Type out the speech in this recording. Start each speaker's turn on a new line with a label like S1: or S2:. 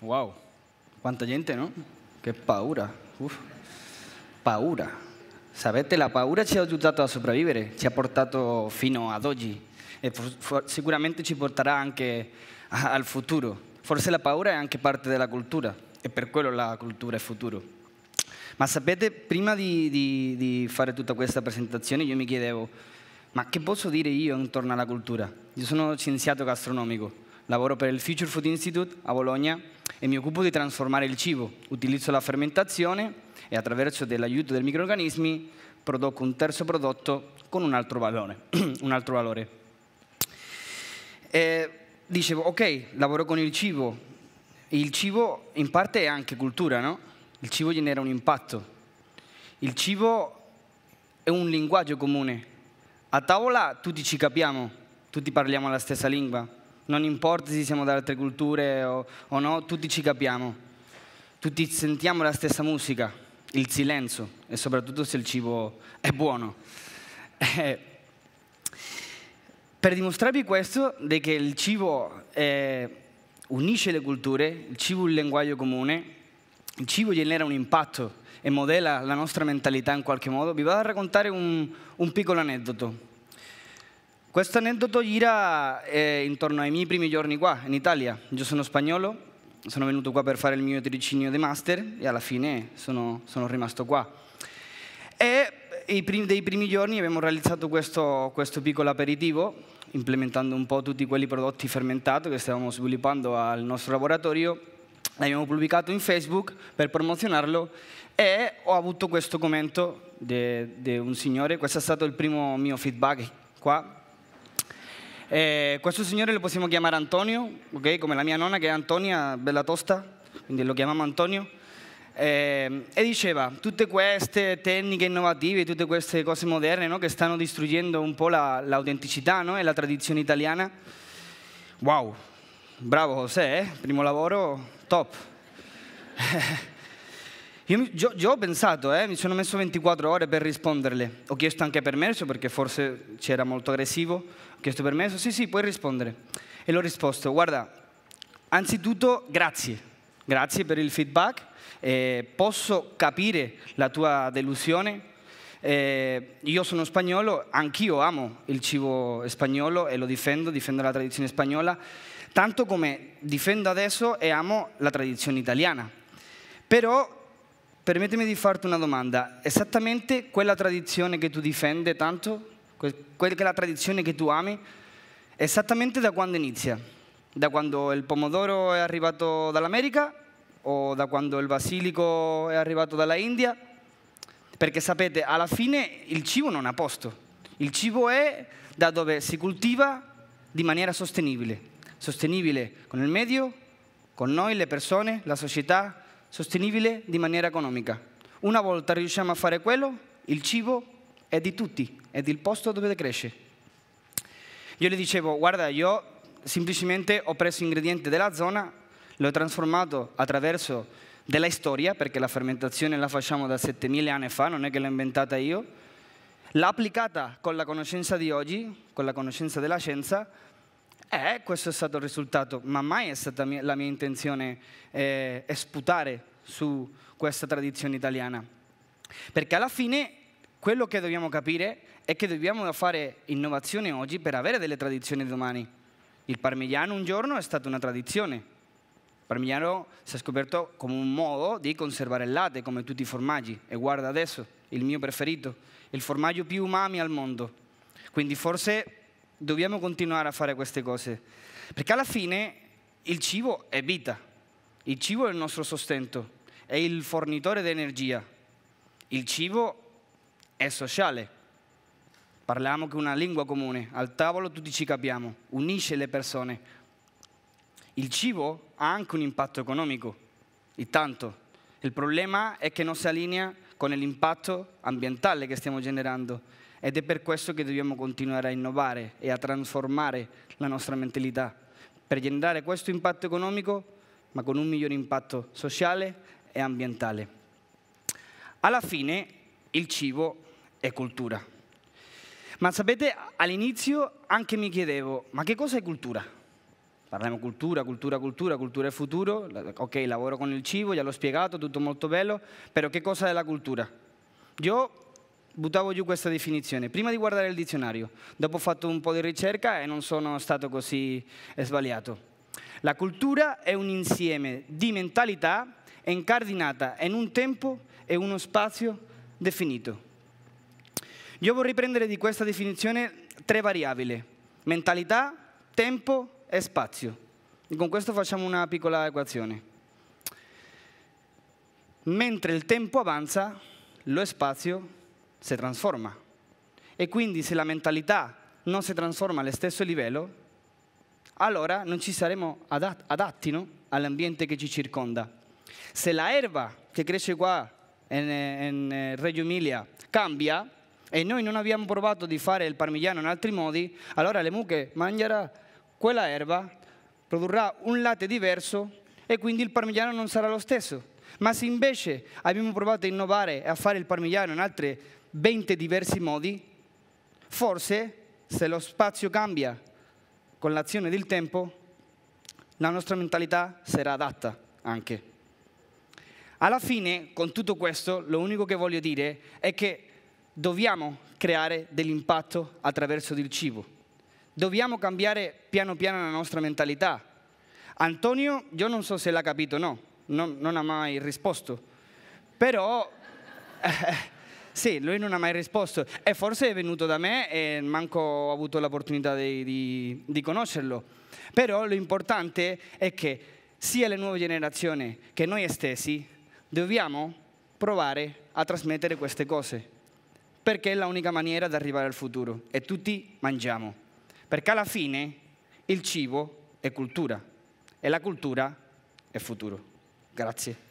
S1: Wow, quanta gente, no? Che paura, uff, paura. Sapete, la paura ci ha aiutato a sopravvivere, ci ha portato fino ad oggi e eh, sicuramente ci porterà anche al futuro. Forse la paura è anche parte della cultura e per quello la cultura è futuro. Ma sapete, prima di, di, di, fare tutta questa presentazione io mi chiedevo, ma che posso dire io intorno alla cultura? Io sono scienziato gastronomico, lavoro per il Future Food Institute a Bologna e mi occupo di trasformare il cibo. Utilizzo la fermentazione e attraverso l'aiuto dei microorganismi produco un terzo prodotto con un altro valore. un altro valore. E eh, dicevo, ok, lavoro con il cibo, il cibo in parte è anche cultura, no? Il cibo genera un impatto. Il cibo è un linguaggio comune. A tavola tutti ci capiamo, tutti parliamo la stessa lingua. Non importa se siamo da altre culture o, o no, tutti ci capiamo. Tutti sentiamo la stessa musica, il silenzio e soprattutto se il cibo è buono. Eh, per dimostrarvi questo, che il cibo è unisce le culture, il cibo è un linguaggio comune, il cibo genera un impatto e modella la nostra mentalità in qualche modo, vi vado a raccontare un, un piccolo aneddoto. Questo aneddoto gira eh, intorno ai miei primi giorni qua, in Italia. Io sono spagnolo, sono venuto qua per fare il mio tricinio di master e alla fine sono, sono rimasto qua. E primi, dei primi giorni abbiamo realizzato questo, questo piccolo aperitivo implementando un po' tutti quelli prodotti fermentati che stavamo sviluppando al nostro laboratorio, l'abbiamo pubblicato in Facebook per promozionarlo e ho avuto questo commento di un signore, questo è stato il primo mio feedback qua, eh, questo signore lo possiamo chiamare Antonio, okay? come la mia nonna che è Antonia Bella Tosta, quindi lo chiamiamo Antonio. Ehm, e diceva, tutte queste tecniche innovative, tutte queste cose moderne no? che stanno distruggendo un po' l'autenticità la, no? e la tradizione italiana. Wow, bravo José, eh? primo lavoro, top. io, io, io, ho pensato, eh? mi sono messo 24 ore per risponderle. Ho chiesto anche permesso perché forse c'era molto aggressivo. Ho chiesto permesso, sì sì, puoi rispondere. E l'ho risposto, guarda, anzitutto grazie, grazie per il feedback eh, posso capire la tua delusione. Eh, io sono spagnolo, anch'io amo il cibo spagnolo e lo difendo, difendo la tradizione spagnola, tanto come difendo adesso e amo la tradizione italiana. Però permettimi di farti una domanda, esattamente quella tradizione che tu difendi tanto, quella tradizione che tu ami, esattamente da quando inizia? Da quando il pomodoro è arrivato dall'America o da quando il basilico è arrivato dalla India, perché sapete, alla fine il cibo non ha posto. Il cibo è da dove si coltiva di maniera sostenibile. Sostenibile con il medio, con noi, le persone, la società, sostenibile di maniera economica. Una volta riusciamo a fare quello, il cibo è di tutti, è del posto dove cresce. Io le dicevo, guarda, io semplicemente ho preso ingredienti della zona, l'ho trasformato attraverso della storia, perché la fermentazione la facciamo da 7000 anni fa, non è che l'ho inventata io, l'ho applicata con la conoscenza di oggi, con la conoscenza della scienza, e questo è stato il risultato, ma mai è stata la mia intenzione eh, sputare su questa tradizione italiana. Perché alla fine quello che dobbiamo capire è che dobbiamo fare innovazione oggi per avere delle tradizioni domani. Il parmigiano un giorno è stata una tradizione, Parmigiano si è scoperto come un modo di conservare il latte come tutti i formaggi e guarda adesso, il mio preferito, il formaggio più umami al mondo. Quindi forse dobbiamo continuare a fare queste cose, perché alla fine il cibo è vita, il cibo è il nostro sostento, è il fornitore di energia, il cibo è sociale. Parliamo che una lingua comune, al tavolo tutti ci capiamo, unisce le persone, il cibo ha anche un impatto economico, e tanto. Il problema è che non si allinea con l'impatto ambientale che stiamo generando ed è per questo che dobbiamo continuare a innovare e a trasformare la nostra mentalità per generare questo impatto economico ma con un migliore impatto sociale e ambientale. Alla fine il cibo è cultura. Ma sapete, all'inizio anche mi chiedevo, ma che cosa è cultura? Parliamo cultura, cultura, cultura, cultura e futuro. Ok, lavoro con il cibo, già l'ho spiegato, tutto molto bello, però che cosa è la cultura? Io buttavo giù questa definizione prima di guardare il dizionario, dopo ho fatto un po' di ricerca e non sono stato così eh, sbagliato. La cultura è un insieme di mentalità incardinata in un tempo e uno spazio definito. Io vorrei prendere di questa definizione tre variabili, mentalità, tempo e è spazio. E con questo facciamo una piccola equazione. Mentre il tempo avanza, lo spazio si trasforma. E quindi se la mentalità non si trasforma allo stesso livello, allora non ci saremo adat adatti no? all'ambiente che ci circonda. Se la erba che cresce qua in, in Reggio Emilia cambia e noi non abbiamo provato di fare il parmigiano in altri modi, allora le mucche mangeranno quella erba produrrà un latte diverso e quindi il parmigiano non sarà lo stesso. Ma se invece abbiamo provato a innovare e a fare il parmigiano in altri 20 diversi modi, forse se lo spazio cambia con l'azione del tempo, la nostra mentalità sarà adatta anche. Alla fine, con tutto questo, lo unico che voglio dire è che dobbiamo creare dell'impatto attraverso il cibo dobbiamo cambiare piano piano la nostra mentalità. Antonio, io non so se l'ha capito o no, non, non ha mai risposto, però... Sì, lui non ha mai risposto e forse è venuto da me e manco ho avuto l'opportunità di, di, di, conoscerlo. Però l'importante è che sia le nuove generazioni che noi stessi dobbiamo provare a trasmettere queste cose, perché è l'unica maniera di arrivare al futuro e tutti mangiamo. Perché alla fine il cibo è cultura e la cultura è futuro. Grazie.